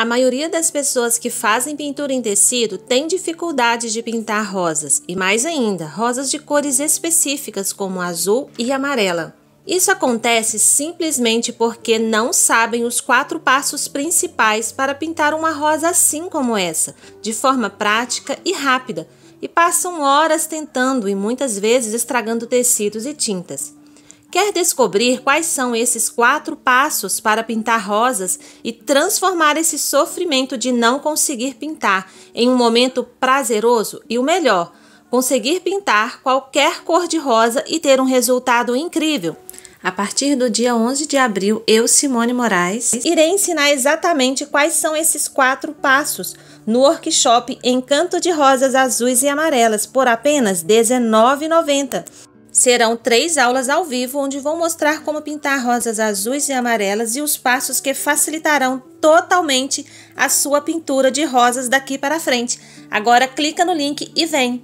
A maioria das pessoas que fazem pintura em tecido tem dificuldade de pintar rosas, e mais ainda, rosas de cores específicas como azul e amarela. Isso acontece simplesmente porque não sabem os quatro passos principais para pintar uma rosa assim como essa, de forma prática e rápida, e passam horas tentando e muitas vezes estragando tecidos e tintas. Quer descobrir quais são esses quatro passos para pintar rosas e transformar esse sofrimento de não conseguir pintar em um momento prazeroso e o melhor, conseguir pintar qualquer cor de rosa e ter um resultado incrível? A partir do dia 11 de abril, eu, Simone Moraes, irei ensinar exatamente quais são esses quatro passos no workshop Encanto de Rosas Azuis e Amarelas por apenas R$ 19,90. Serão três aulas ao vivo, onde vão mostrar como pintar rosas azuis e amarelas e os passos que facilitarão totalmente a sua pintura de rosas daqui para frente. Agora clica no link e vem!